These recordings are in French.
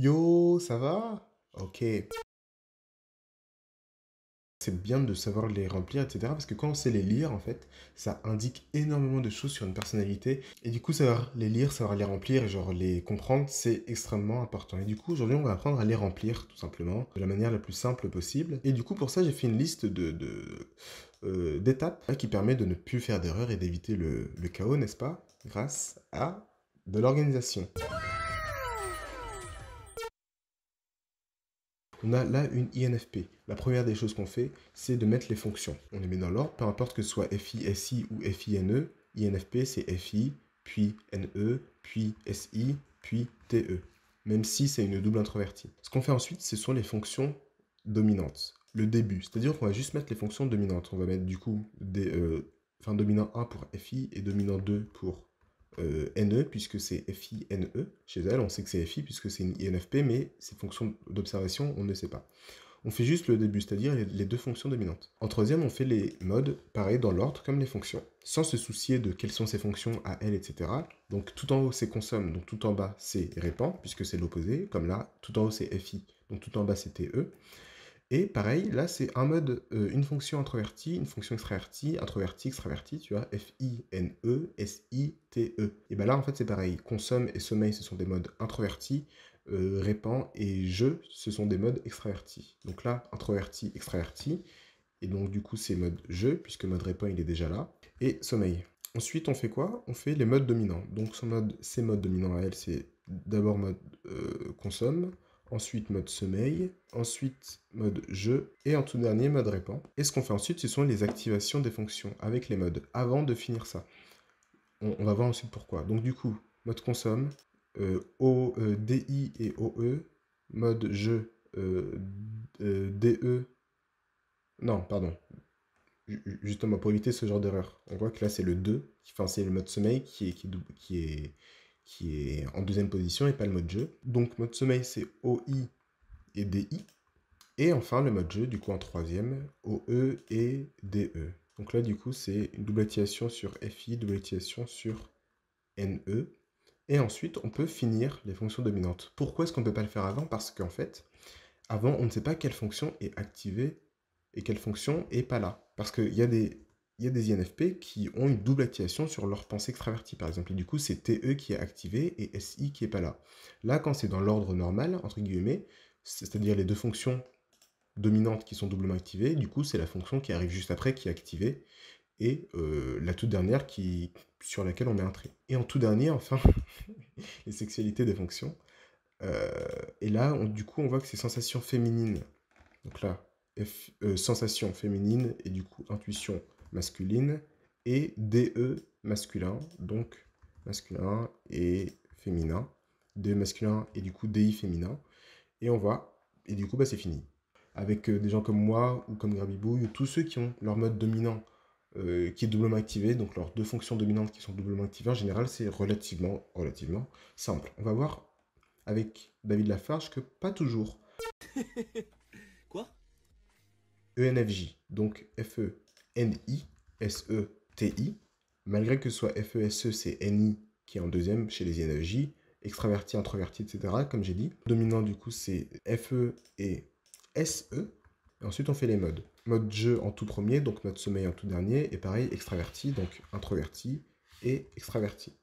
Yo, ça va Ok. C'est bien de savoir les remplir, etc. Parce que quand on sait les lire, en fait, ça indique énormément de choses sur une personnalité. Et du coup, savoir les lire, savoir les remplir et genre les comprendre, c'est extrêmement important. Et du coup, aujourd'hui, on va apprendre à les remplir, tout simplement, de la manière la plus simple possible. Et du coup, pour ça, j'ai fait une liste de, euh, d'étapes hein, qui permet de ne plus faire d'erreurs et d'éviter le chaos, n'est-ce pas Grâce à de l'organisation. On a là une INFP. La première des choses qu'on fait, c'est de mettre les fonctions. On les met dans l'ordre, peu importe que ce soit FI, SI ou FINE. INFP, c'est FI, puis NE, puis SI, puis TE. Même si c'est une double introvertie. Ce qu'on fait ensuite, ce sont les fonctions dominantes. Le début, c'est-à-dire qu'on va juste mettre les fonctions dominantes. On va mettre du coup des, enfin, dominant 1 pour FI et dominant 2 pour euh, NE puisque c'est FINE chez elle, on sait que c'est FI puisque c'est une INFP, mais ses fonctions d'observation, on ne sait pas. On fait juste le début, c'est-à-dire les deux fonctions dominantes. En troisième, on fait les modes, pareil, dans l'ordre, comme les fonctions, sans se soucier de quelles sont ces fonctions à elle, etc. Donc tout en haut, c'est consomme, donc tout en bas, c'est répand, puisque c'est l'opposé, comme là, tout en haut, c'est FI, donc tout en bas, c'est TE. Et pareil, là, c'est un mode, euh, une fonction introvertie, une fonction extravertie, introvertie, extravertie, tu vois, F-I-N-E, S-I-T-E. Et bien là, en fait, c'est pareil. Consomme et sommeil, ce sont des modes introvertis. Euh, répand et je, ce sont des modes extravertis. Donc là, introverti, extraverti. Et donc, du coup, c'est mode je, puisque mode répand, il est déjà là. Et sommeil. Ensuite, on fait quoi On fait les modes dominants. Donc, son mode, ses modes dominants à elle, c'est d'abord mode euh, consomme, ensuite mode sommeil, ensuite mode jeu et en tout dernier mode répand. Et ce qu'on fait ensuite, ce sont les activations des fonctions avec les modes avant de finir ça. On, va voir ensuite pourquoi. Donc du coup, mode consomme, euh, o, euh, DI et OE, mode jeu euh, euh DE, non, pardon, justement pour éviter ce genre d'erreur. On voit que là c'est le 2, enfin c'est le mode sommeil qui est, qui est en deuxième position et pas le mode jeu. Donc mode sommeil c'est OI et DI. Et enfin le mode jeu du coup en troisième, OE et DE. Donc là du coup c'est une double activation sur FI, double activation sur NE. Et ensuite on peut finir les fonctions dominantes. Pourquoi est-ce qu'on ne peut pas le faire avant Parce qu'en fait, avant on ne sait pas quelle fonction est activée et quelle fonction est pas là. Parce qu'il y a des il y a des INFP qui ont une double activation sur leur pensée extravertie, par exemple. Et du coup, c'est TE qui est activé et SI qui n'est pas là. Là, quand c'est dans l'ordre normal, entre guillemets, c'est-à-dire les deux fonctions dominantes qui sont doublement activées, du coup, c'est la fonction qui arrive juste après qui est activée et euh, la toute dernière qui, sur laquelle on met un trait. Et en tout dernier, enfin, les sexualités des fonctions. Euh, et là, on, du coup, on voit que c'est sensation féminine. Donc là, euh, sensation féminine et du coup, intuition masculine et DE masculin, donc masculin et féminin, DE masculin et du coup DI féminin. Et on voit, et du coup bah, c'est fini. Avec euh, des gens comme moi ou comme Grabibouille ou tous ceux qui ont leur mode dominant euh, qui est doublement activé, donc leurs deux fonctions dominantes qui sont doublement activées en général, c'est relativement, relativement simple. On va voir avec David Lafarge que pas toujours. Quoi ENFJ, donc FE, N-I-S-E-T-I, e malgré que ce soit F-E-S-E, e, c'est N-I qui est en deuxième chez les énergies, extraverti, introverti, etc., comme j'ai dit. Dominant, du coup, c'est F-E et e Et ensuite, on fait les modes. Mode jeu en tout premier, donc mode sommeil en tout dernier, et pareil, extraverti, donc introverti et extraverti.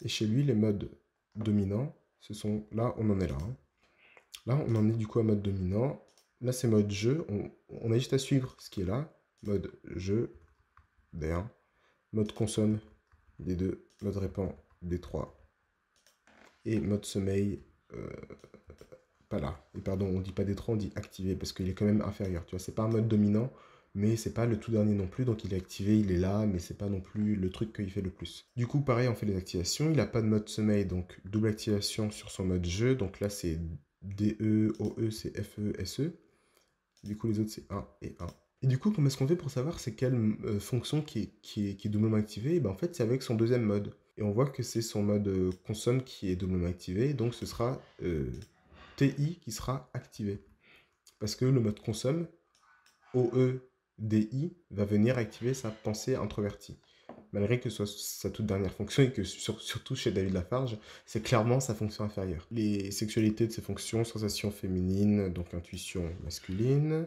Et chez lui, les modes dominants, ce sont là, on en est là. Hein. Là, on en est du coup à mode dominant. Là, c'est mode jeu. On, on a juste à suivre ce qui est là mode jeu, D1, mode consomme, D2, mode répand, D3, et mode sommeil, euh, pas là. Et pardon, on dit pas D3, on dit activé, parce qu'il est quand même inférieur, tu vois, c'est pas un mode dominant, mais c'est pas le tout dernier non plus, donc il est activé, il est là, mais c'est pas non plus le truc qu'il fait le plus. Du coup, pareil, on fait les activations, il n'a pas de mode sommeil, donc double activation sur son mode jeu, donc là c'est DE, OE, c'est e S, E. Du coup, les autres c'est 1 et 1. Et du coup, comment est-ce qu'on fait pour savoir c'est quelle euh, fonction qui est, qui doublement activée eh ben, En fait, c'est avec son deuxième mode. Et on voit que c'est son mode euh, consomme qui est doublement activé, donc ce sera euh, TI qui sera activé. Parce que le mode consomme, OEDI, va venir activer sa pensée introvertie. Malgré que ce soit sa toute dernière fonction et que surtout chez David Lafarge, c'est clairement sa fonction inférieure. Les sexualités de ses fonctions, sensations féminines, donc intuition masculine,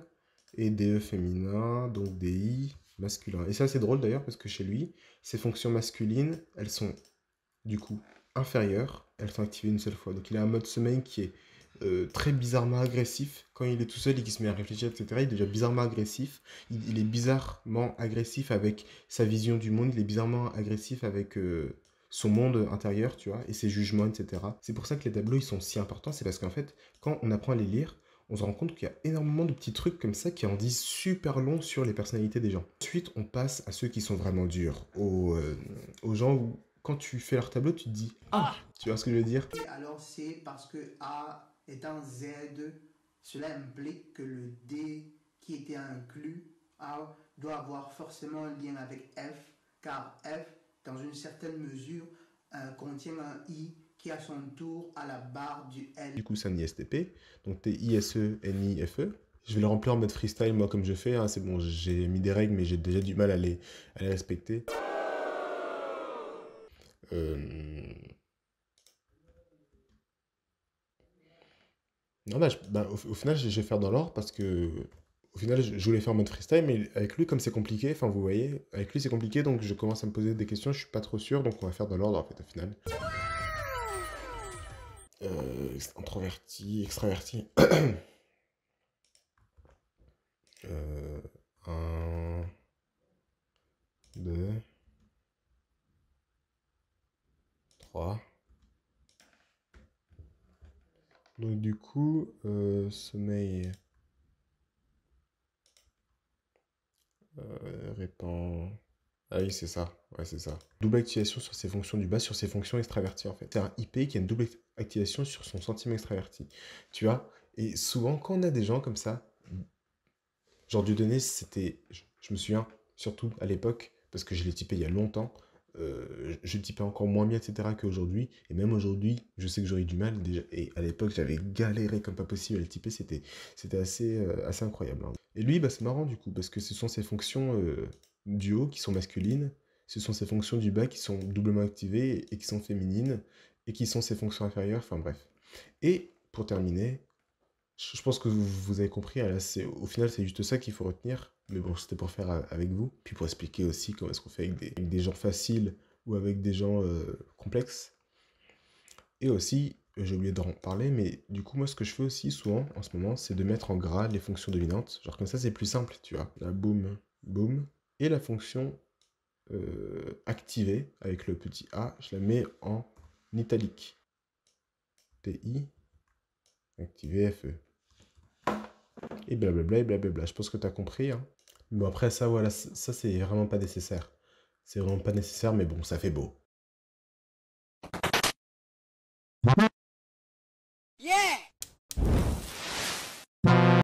et DE féminin, donc DI masculin. Et ça, c'est drôle d'ailleurs parce que chez lui, ses fonctions masculines, elles sont du coup inférieures, elles sont activées une seule fois. Donc il a un mode semaine qui est euh, très bizarrement agressif. Quand il est tout seul et qu'il se met à réfléchir, etc., il est déjà bizarrement agressif. Il, est bizarrement agressif avec sa vision du monde, il est bizarrement agressif avec. Euh, son monde intérieur, tu vois, et ses jugements, etc. C'est pour ça que les tableaux, ils sont si importants, c'est parce qu'en fait, quand on apprend à les lire, on se rend compte qu'il y a énormément de petits trucs comme ça qui en disent super long sur les personnalités des gens. Ensuite, on passe à ceux qui sont vraiment durs, aux, euh, gens où, quand tu fais leur tableau, tu te dis Ah Tu vois ce que je veux dire alors, c'est parce que A étant Z, cela implique que le D qui était inclus A doit avoir forcément un lien avec F, car F, dans une certaine mesure, euh, contient un I qui a son tour à la barre du L. Du coup, c'est un ISTP, donc t I-S-E-N-I-F-E. E. Je vais le remplir en mode freestyle, moi, comme je fais. Hein. C'est bon, j'ai mis des règles, mais j'ai déjà du mal à les, respecter. Euh, non, bah, au, final, je, je vais faire dans l'ordre parce que au final, je voulais faire en mode freestyle, mais avec lui, comme c'est compliqué, enfin, vous voyez, avec lui, c'est compliqué, donc je commence à me poser des questions, je suis pas trop sûr, donc on va faire dans l'ordre, en fait, au final. Euh, introvertie extrovertie euh, 1 2 3 donc du coup euh, sommeil répand. Ah oui, c'est ça. Ouais, c'est ça. Double activation sur ses fonctions du bas, sur ses fonctions extraverties, en fait. C'est un IP qui a une double activation sur son sentiment extraverti. Tu vois Et souvent, quand on a des gens comme ça, genre du donné, c'était. Je, me souviens, surtout à l'époque, parce que je l'ai typé il y a longtemps, euh, je, le typais encore moins bien, etc., qu'aujourd'hui. Et même aujourd'hui, je sais que j'aurais du mal. Déjà, et à l'époque, j'avais galéré comme pas possible à le typer. C'était, c'était assez, euh, assez incroyable. Hein. Et lui, bah, c'est marrant du coup, parce que ce sont ses fonctions. Euh, du haut qui sont masculines, ce sont ces fonctions du bas qui sont doublement activées et qui sont féminines, et qui sont ces fonctions inférieures, enfin bref. Et pour terminer, je pense que vous avez compris, hein, au final c'est juste ça qu'il faut retenir, mais bon c'était pour faire euh, avec vous, puis pour expliquer aussi comment est-ce qu'on fait avec des, gens faciles ou avec des gens euh, complexes. Et aussi, j'ai oublié d'en parler, mais du coup, moi, ce que je fais aussi souvent en ce moment, c'est de mettre en gras les fonctions dominantes. Genre, comme ça, c'est plus simple, tu vois. Là, boum, boum, et la fonction euh, activée avec le petit a, je la mets en italique. TI, activée, FE. Et blablabla, et blablabla. Je pense que tu as compris. Hein. Bon, après, ça, voilà, ça, c'est vraiment pas nécessaire. C'est vraiment pas nécessaire, mais bon, ça fait beau.